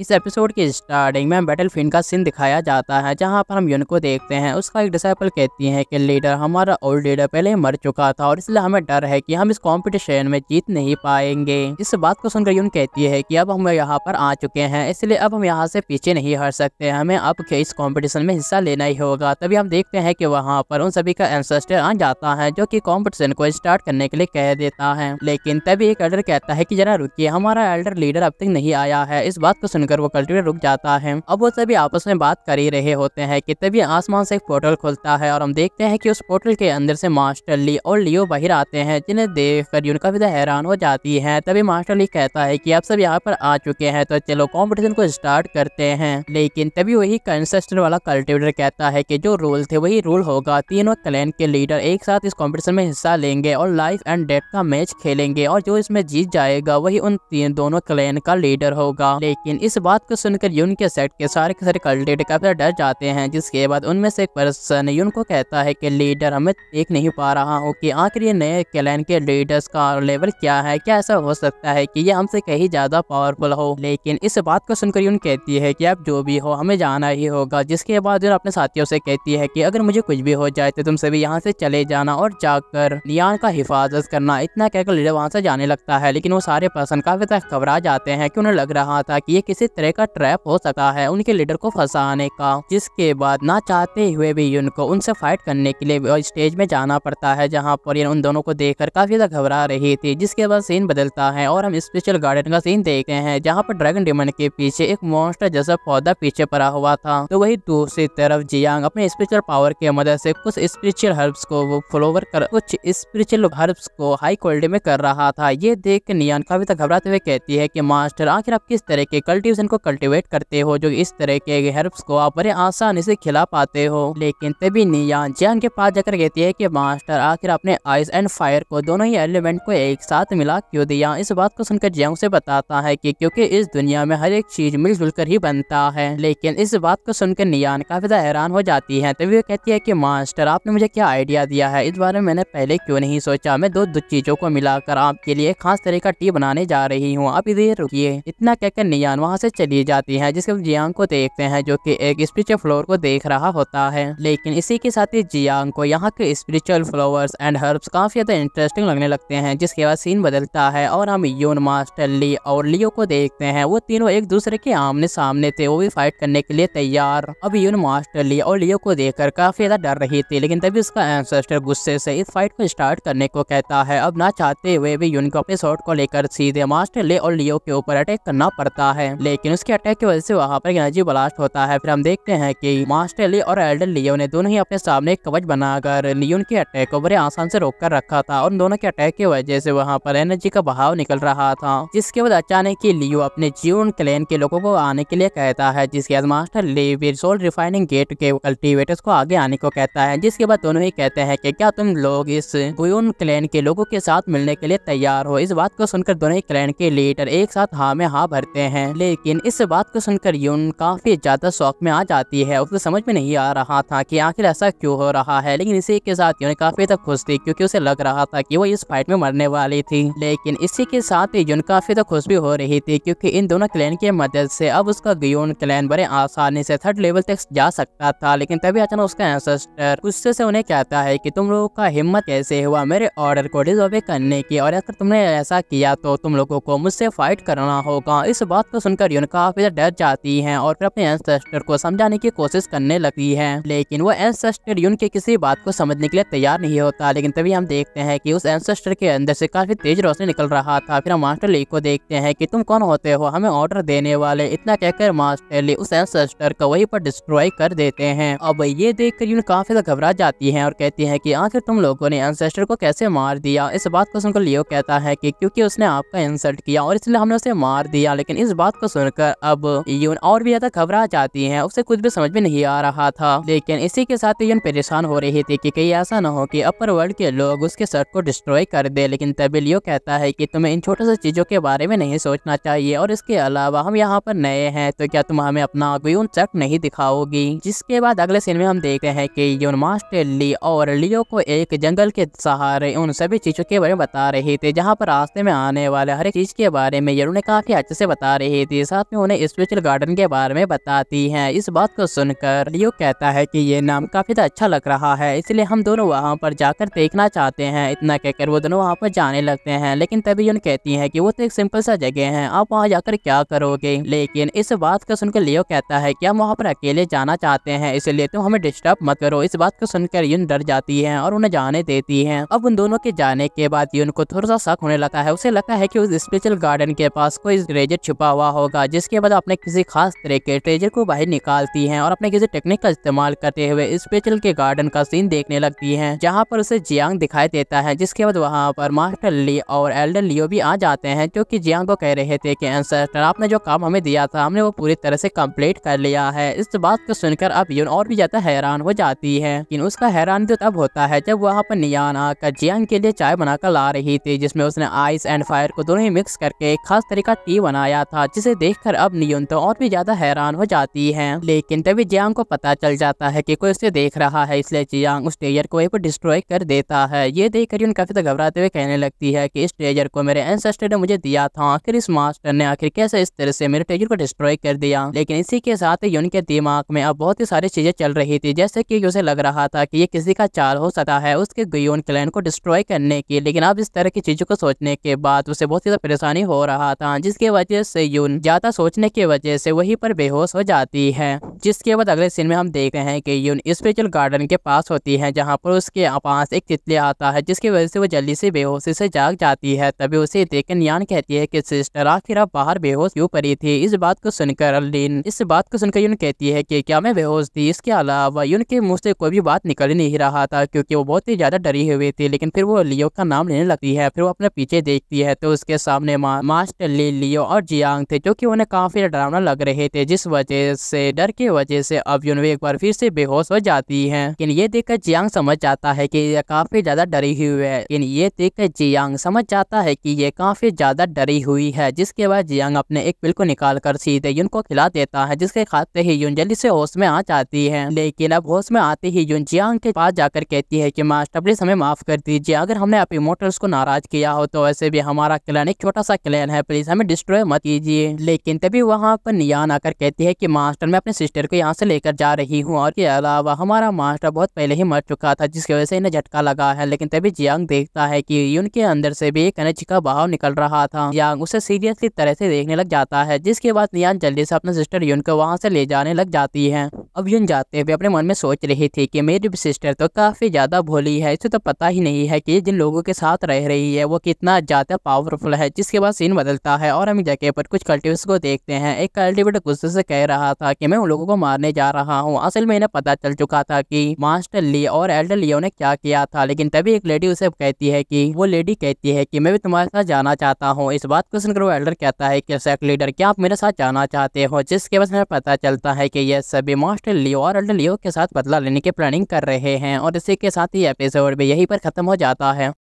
इस एपिसोड की स्टार्टिंग में बैटल फिन का सीन दिखाया जाता है जहां पर हम यून को देखते हैं उसका एक डिसाइपल कहती है कि लीडर हमारा ओल्ड लीडर पहले ही मर चुका था और इसलिए हमें डर है कि हम इस कंपटीशन में जीत नहीं पाएंगे इस बात को सुनकर यून कहती है कि अब हम यहाँ पर आ चुके हैं इसलिए अब हम यहाँ से पीछे नहीं हट सकते हमें अब इस कॉम्पिटिशन में हिस्सा लेना ही होगा तभी हम देखते हैं की वहाँ पर उन सभी का एंसेस्टर आ जाता है जो की कॉम्पिटिशन को स्टार्ट करने के लिए कह देता है लेकिन तभी एक एल्डर कहता है की जरा रुकी हमारा एल्डर लीडर अब तक नहीं आया है इस बात को सुनकर सुनकर वो कल्टिवेटर रुक जाता है अब वो सभी आपस में बात कर ही रहे होते हैं कि तभी आसमान से एक पोर्टल खुलता है और हम देखते हैं कि उस पोर्टल के अंदर से मास्टर ली और लियो बाहर आते हैं जिन्हें देख कर यूनिका भी हैरान हो जाती है तभी मास्टर ली कहता है की आप सब यहाँ पर आ चुके हैं तो चलो कॉम्पिटिशन को स्टार्ट करते हैं लेकिन तभी वही कंसेस्टर वाला कल्टिवेटर कहता है की जो रूल थे वही रूल होगा तीनों क्लैन के लीडर एक साथ इस कॉम्पिटिशन में हिस्सा लेंगे और लाइफ एंड डेथ का मैच खेलेंगे और जो इसमें जीत जाएगा वही उन तीन दोनों क्लैन का लीडर होगा लेकिन इस बात को सुनकर यून के सेट के सारे के सारे कल्टेट काफी डर जाते हैं जिसके बाद उनमें से एक पर्सन यून को कहता है कि लीडर हमें देख नहीं पा रहा हूँ कि आखिर ये नए कैलैन के लीडर्स का लेवल क्या है क्या ऐसा हो सकता है कि ये हमसे कहीं ज्यादा पावरफुल हो लेकिन इस बात को सुनकर यून कहती है की अब जो भी हो हमें जाना ही होगा जिसके बाद यून अपने साथियों से कहती है की अगर मुझे कुछ भी हो जाए तो तुम सभी यहाँ से चले जाना और जाकर नियान का हिफाजत करना इतना कहकर लीडर वहाँ से जाने लगता है लेकिन वो सारे पर्सन काफी तक घबरा जाते हैं कि उन्हें लग रहा था कि ये किसी तरह का ट्रैप हो सका है उनके लीडर को फंसाने का जिसके बाद ना चाहते हुए भी उनको उनसे फाइट करने के लिए स्टेज में जाना पड़ता है जहाँ पर उन दोनों को देख काफी ज्यादा घबरा रही थी जिसके बाद सीन बदलता है और हम स्पेशल गार्डन का सीन देखते हैं जहाँ पर ड्रैगन डिमन के पीछे एक मोस्टर जैसा पौधा पीछे पड़ा हुआ था तो वही दूसरी तरफ जियांग अपने स्पिरिचुअल पावर की मदद से कुछ स्पिरिचुअल हर्ब्स को वो फ्लोवर कर कुछ स्पिरिचुअल हर्ब्स को हाई क्वालिटी में कर रहा था ये देख के नियान काफी तक घबराते हुए कहती है की मास्टर आखिर आप किस तरह के कल्टिव को कल्टीवेट करते हो जो इस तरह के हर्ब्स को आप बड़े आसानी से खिला पाते हो लेकिन तभी नियान जियांग के पास जाकर कहती है कि मास्टर आखिर आपने आइस एंड फायर को दोनों ही एलिमेंट को एक साथ मिला क्यों दिया इस बात को सुनकर जियांग से बताता है की क्योंकि इस दुनिया में हर एक चीज मिलजुल कर ही बनता है लेकिन इस बात को सुनकर नियान काफी ज्यादा हैरान हो जाती है तभी वो कहती है की मास्टर आपने मुझे क्या आइडिया दिया है इस बारे में मैंने पहले क्यों नहीं सोचा मैं दो दो चीजों को मिलाकर आपके लिए खास तरह का टी बनाने जा रही हूँ आप इधर रुकिए इतना कहकर नियान वहाँ से से चली जाती है जिसके जियांग को देखते हैं जो कि एक स्पिरिचुअल फ्लोर को देख रहा होता है लेकिन इसी के साथ ही जियांग को यहाँ के स्पिरिचुअल फ्लोवर्स एंड हर्ब्स काफी ज्यादा इंटरेस्टिंग लगने लगते हैं जिसके बाद सीन बदलता है और हम यून मास्टर ली और लियो को देखते हैं वो तीनों एक दूसरे के आमने सामने थे वो भी फाइट करने के लिए तैयार अब यून मास्टर ली और लियो को कर काफी ज्यादा डर रही थी लेकिन तभी उसका एंसेस्टर गुस्से से इस फाइट को स्टार्ट करने को कहता है अब ना चाहते हुए भी यून को अपने शॉर्ट को लेकर सीधे मास्टर ले और लियो के ऊपर अटैक करना पड़ता है लेकिन उसके अटैक की वजह से वहाँ पर एनर्जी ब्लास्ट होता है फिर हम देखते हैं की मास्टर ली और एल्डर लियो ने दोनों ही अपने सामने एक कवच बनाकर लियोन के अटैक को बड़े आसान से रोक कर रखा था और दोनों के अटैक की वजह से वहाँ पर एनर्जी का बहाव निकल रहा था जिसके बाद अचानक ही लियो अपने जीवन क्लेन के लोगों को आने के लिए कहता है जिसके बाद मास्टर ली फिर सोल रिफाइनिंग गेट के कल्टिवेटर्स को आगे आने को कहता है जिसके बाद दोनों ही कहते हैं की क्या तुम लोग इस गुयून क्लेन के लोगों के साथ मिलने के लिए तैयार हो इस बात को सुनकर दोनों ही क्लैन के लीडर एक साथ हाँ में हाँ भरते हैं लेकिन लेकिन इस बात को सुनकर यून काफ़ी ज़्यादा शौक में आ जाती है उसको समझ में नहीं आ रहा था कि आखिर ऐसा क्यों हो रहा है लेकिन इसी के साथ यून काफ़ी तक खुश थी क्योंकि उसे लग रहा था कि वो इस फाइट में मरने वाली थी लेकिन इसी के साथ ही यून काफ़ी तक खुश भी हो रही थी क्योंकि इन दोनों क्लैन की मदद से अब उसका गियोन क्लैन बड़े आसानी से थर्ड लेवल तक जा सकता था लेकिन तभी अचानक उसका एंसेस्टर गुस्से से उन्हें कहता है कि तुम लोगों का हिम्मत कैसे हुआ मेरे ऑर्डर को डिजोबे करने की और अगर तुमने ऐसा किया तो तुम लोगों को मुझसे फाइट करना होगा इस बात को सुनकर रियोन काफी डर जाती है और फिर अपने एंसेस्टर को समझाने की कोशिश करने लगती है लेकिन वो एंसेस्टर यून के किसी बात को समझने के लिए तैयार नहीं होता लेकिन तभी हम देखते हैं की उस एंसेस्टर के अंदर से काफी तेज रोशनी निकल रहा था फिर हम मास्टर ली को देखते हैं की तुम कौन होते हो हमें ऑर्डर देने वाले इतना कहकर मास्टर ली उस एंसेस्टर को वही पर डिस्ट्रॉय कर देते हैं अब ये देख कर यून काफी ज्यादा घबरा जाती है और कहती है की आखिर तुम लोगों ने एंसेस्टर को कैसे मार दिया इस बात को सुनकर लियो कहता है की क्यूँकी उसने आपका इंसल्ट किया और इसलिए हमने उसे मार दिया लेकिन इस बात को सुनकर अब यून और भी ज्यादा घबरा जाती है उसे कुछ भी समझ में नहीं आ रहा था लेकिन इसी के साथ यून परेशान हो रही थी कि कहीं ऐसा न हो कि अपर वर्ल्ड के लोग उसके सर को डिस्ट्रॉय कर दे लेकिन तभी लियो कहता है की तुम्हें इन छोटे से चीजों के बारे में नहीं सोचना चाहिए और इसके अलावा हम यहाँ पर नए है तो क्या तुम हमें अपना अगुन चक नहीं दिखाओगी जिसके बाद अगले सीन में हम देखते हैं की यून मास्टर ली और लियो को एक जंगल के सहारे उन सभी चीजों के बारे में बता रही थी जहाँ पर रास्ते में आने वाले हर एक चीज के बारे में यून ने काफी अच्छे से बता रही थी साथ में उन्हें स्पेशल गार्डन के बारे में बताती है इस बात को सुनकर लियो कहता है की ये नाम काफी अच्छा लग रहा है इसलिए हम दोनों वहाँ पर जाकर देखना चाहते है इतना कहकर वो दोनों वहाँ पर जाने लगते हैं लेकिन तभी उन कहती है की वो तो एक सिंपल सा जगह है आप वहाँ जाकर क्या करोगे लेकिन इस बात को सुनकर लियो कहता है की हम वहाँ पर अकेले जाना चाहते हैं इसलिए तुम तो हमें डिस्टर्ब मत करो इस बात को सुनकर यून डर जाती है और उन्हें जाने देती है अब उन दोनों के जाने के बाद यून को थोड़ा सा शक होने लगता है उसे लगता है की उस स्पेशल गार्डन के पास कोई रेजर छुपा हुआ होगा का जिसके बाद अपने किसी खास तरह के ट्रेजर को बाहर निकालती है और अपने किसी टेक्निक का इस्तेमाल करते हुए स्पेशल के गार्डन का सीन देखने लगती है जहाँ पर उसे जियांग दिखाई देता है जिसके बाद वहाँ पर मास्टर ली और एल्डर लियो भी आ जाते हैं जो की जियांग को कह रहे थे की एंसर आपने जो काम हमें दिया था हमने वो पूरी तरह से कम्प्लीट कर लिया है इस बात को सुनकर अब यून और भी ज्यादा हैरान हो जाती है लेकिन उसका हैरान तो तब होता है जब वहाँ पर नियान आकर जियांग के लिए चाय बनाकर ला रही थी जिसमें उसने आइस एंड फायर को दोनों ही मिक्स करके एक खास तरीका टी बनाया था जिसे देख देखकर अब नियुन तो और भी ज्यादा हैरान हो जाती है लेकिन तभी जियांग को पता चल जाता है की कोई उसे देख रहा है इसलिए जियांग उस ट्रेजर को एक डिस्ट्रॉय कर देता है ये देख कर काफी तो घबराते हुए कहने लगती है की इस ट्रेजर को मेरे एनसेस्टर ने मुझे दिया था आखिर इस मास्टर ने आखिर कैसे इस तरह से मेरे ट्रेजर को डिस्ट्रॉय कर दिया लेकिन इसी के साथ ही उनके दिमाग में अब बहुत ही सारी चीजें चल रही थी जैसे कि उसे लग रहा था कि ये किसी का चाल हो सकता है उसके गुयोन क्लैन को डिस्ट्रॉय करने की लेकिन अब इस तरह की चीजों को सोचने के बाद उसे बहुत ही ज्यादा परेशानी हो रहा था जिसकी वजह से यून ज़्यादा सोचने की वजह से वहीं पर बेहोश हो जाती है जिसके बाद अगले सीन में हम देख रहे हैं कि यून स्पेशल गार्डन के पास होती है जहाँ पर उसके पास एक तितली आता है जिसकी वजह से वो जल्दी से बेहोशी से जाग जाती है तभी उसे देख न्यान कहती है की सिस्टर आखिर आप बाहर बेहोश क्यूँ पड़ी थी इस बात को सुनकर लीन इस बात को सुनकर यून कहती है की क्या मैं बेहोश थी इसके अलावा यून के मुँह से कोई भी बात निकल नहीं रहा था क्योंकि वो बहुत ही ज़्यादा डरी हुई थी लेकिन फिर वो लियो का नाम लेने लगती है फिर वो अपने पीछे देखती है तो उसके सामने मास्टर ली लियो और जियांग थे जो कि उन्हें काफ़ी डरावना लग रहे थे जिस वजह से डर के वजह से अब यूनवे एक बार फिर से बेहोश हो जाती है लेकिन ये देखकर जियांग समझ जाता है कि ये काफ़ी ज़्यादा डरी हुई है लेकिन ये देखकर जियांग समझ जाता है कि ये काफ़ी ज़्यादा डरी हुई है जिसके बाद जियांग अपने एक पिल को निकाल कर सीधे युन को खिला देता है जिसके खाते ही युन जल्दी से होश में आ जाती है लेकिन अब होश में आते ही युन जियांग के पास जाकर कहती है की मास्टर प्लीज हमें माफ कर दीजिए अगर हमने आप इमोटल्स को नाराज किया हो तो वैसे भी हमारा क्लैन एक छोटा सा क्लैन है प्लीज हमें डिस्ट्रॉय मत कीजिए लेकिन तभी वहाँ पर नियान आकर कहती है कि मास्टर मैं अपने सिस्टर को यहाँ से लेकर जा रही हूँ और के अलावा हमारा मास्टर बहुत पहले ही मर चुका था जिसकी वजह से इन्हें झटका लगा है लेकिन तभी जियांग देखता है कि उनके अंदर से भी एक एनर्जी का बहाव निकल रहा था जियांग उसे सीरियसली तरह से देखने लग जाता है जिसके बाद नियान जल्दी से अपने सिस्टर यून को वहाँ से ले जाने लग जाती है अब यून जाते हुए अपने मन में सोच रही थी की मेरी सिस्टर तो काफी ज्यादा भोली है इसे तो पता ही नहीं है की जिन लोगों के साथ रह रही है वो कितना ज्यादा पावरफुल है जिसके बाद सीन बदलता है और हम जगह पर कुछ कल्टिव कल्टिवेटर्स को देखते हैं एक कल्टिवेटर गुस्से से कह रहा था कि मैं उन लोगों को मारने जा रहा हूँ असल में इन्हें पता चल चुका था कि मास्टर ली और एल्डर लियो ने क्या किया था लेकिन तभी एक लेडी उसे कहती है कि वो लेडी कहती है कि मैं भी तुम्हारे साथ जाना चाहता हूँ इस बात को सुनकर वो एल्डर कहता है की सैक लीडर क्या आप मेरे साथ जाना चाहते हो जिसके वजह से पता चलता है की ये सभी मास्टर लियो और एल्डर लियो के साथ बदला लेने की प्लानिंग कर रहे हैं और इसी के साथ ही एपिसोड भी यही पर खत्म हो जाता है